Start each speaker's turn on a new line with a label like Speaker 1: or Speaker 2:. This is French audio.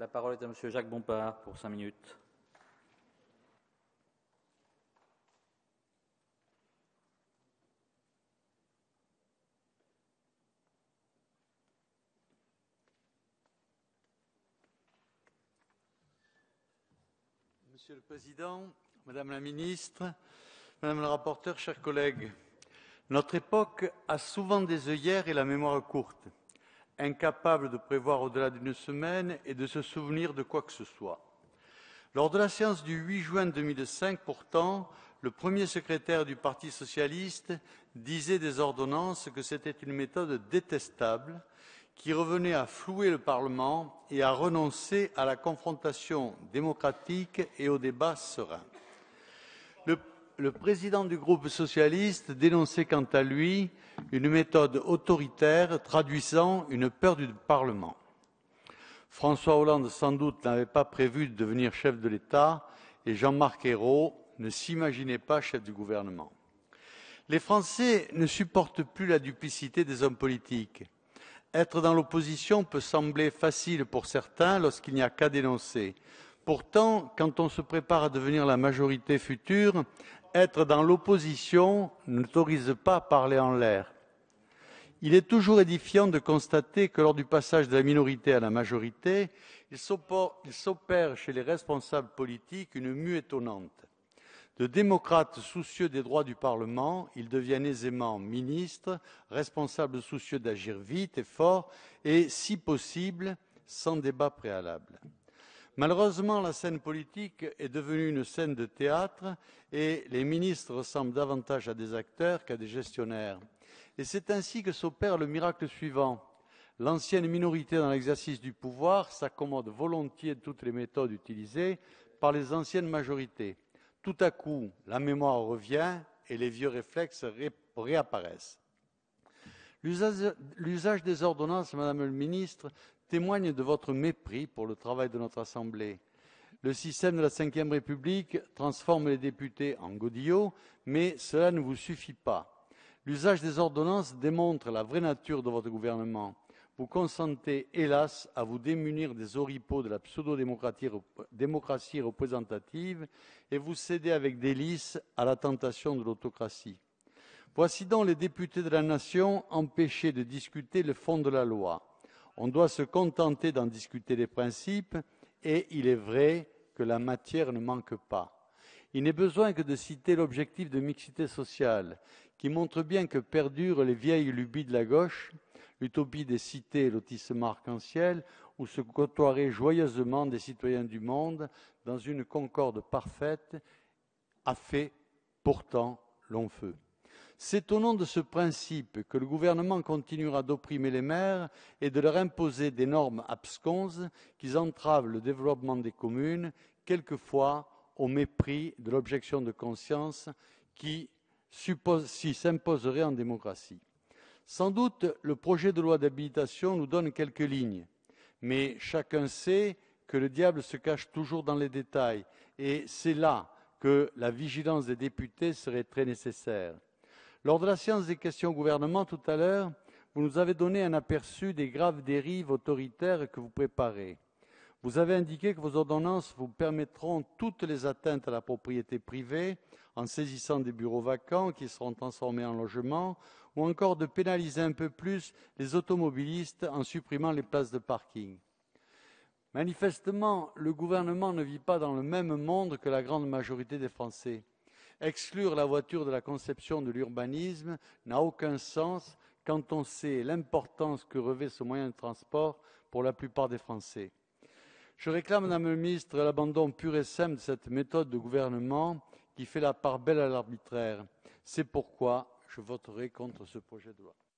Speaker 1: La parole est à Monsieur Jacques Bompard pour cinq minutes. Monsieur le Président, Madame la Ministre, Madame la rapporteure, chers collègues, notre époque a souvent des œillères et la mémoire courte incapable de prévoir au-delà d'une semaine et de se souvenir de quoi que ce soit. Lors de la séance du 8 juin 2005, pourtant, le premier secrétaire du Parti socialiste disait des ordonnances que c'était une méthode détestable qui revenait à flouer le Parlement et à renoncer à la confrontation démocratique et au débat serein. Le président du groupe socialiste dénonçait quant à lui une méthode autoritaire traduisant une peur du Parlement. François Hollande, sans doute, n'avait pas prévu de devenir chef de l'État et Jean-Marc Ayrault ne s'imaginait pas chef du gouvernement. Les Français ne supportent plus la duplicité des hommes politiques. Être dans l'opposition peut sembler facile pour certains lorsqu'il n'y a qu'à dénoncer. Pourtant, quand on se prépare à devenir la majorité future, être dans l'opposition n'autorise pas à parler en l'air. Il est toujours édifiant de constater que lors du passage de la minorité à la majorité, il s'opère chez les responsables politiques une mue étonnante. De démocrates soucieux des droits du Parlement, ils deviennent aisément ministres, responsables soucieux d'agir vite et fort, et, si possible, sans débat préalable. Malheureusement, la scène politique est devenue une scène de théâtre et les ministres ressemblent davantage à des acteurs qu'à des gestionnaires. Et c'est ainsi que s'opère le miracle suivant. L'ancienne minorité dans l'exercice du pouvoir s'accommode volontiers de toutes les méthodes utilisées par les anciennes majorités. Tout à coup, la mémoire revient et les vieux réflexes réapparaissent. L'usage des ordonnances, Madame le Ministre, témoigne de votre mépris pour le travail de notre Assemblée. Le système de la Ve République transforme les députés en godillots, mais cela ne vous suffit pas. L'usage des ordonnances démontre la vraie nature de votre gouvernement. Vous consentez, hélas, à vous démunir des oripeaux de la pseudo-démocratie représentative et vous cédez avec délices à la tentation de l'autocratie. Voici donc les députés de la nation empêchés de discuter le fond de la loi. On doit se contenter d'en discuter les principes, et il est vrai que la matière ne manque pas. Il n'est besoin que de citer l'objectif de mixité sociale, qui montre bien que perdurent les vieilles lubies de la gauche, l'utopie des cités lotissement arc-en-ciel, où se côtoieraient joyeusement des citoyens du monde dans une concorde parfaite, a fait pourtant long feu. C'est au nom de ce principe que le gouvernement continuera d'opprimer les maires et de leur imposer des normes absconses qui entravent le développement des communes, quelquefois au mépris de l'objection de conscience qui s'imposerait en démocratie. Sans doute le projet de loi d'habilitation nous donne quelques lignes, mais chacun sait que le diable se cache toujours dans les détails, et c'est là que la vigilance des députés serait très nécessaire. Lors de la séance des questions au gouvernement tout à l'heure, vous nous avez donné un aperçu des graves dérives autoritaires que vous préparez. Vous avez indiqué que vos ordonnances vous permettront toutes les atteintes à la propriété privée en saisissant des bureaux vacants qui seront transformés en logements ou encore de pénaliser un peu plus les automobilistes en supprimant les places de parking. Manifestement, le gouvernement ne vit pas dans le même monde que la grande majorité des Français. Exclure la voiture de la conception de l'urbanisme n'a aucun sens quand on sait l'importance que revêt ce moyen de transport pour la plupart des Français. Je réclame, Madame le Ministre, l'abandon pur et simple de cette méthode de gouvernement qui fait la part belle à l'arbitraire. C'est pourquoi je voterai contre ce projet de loi.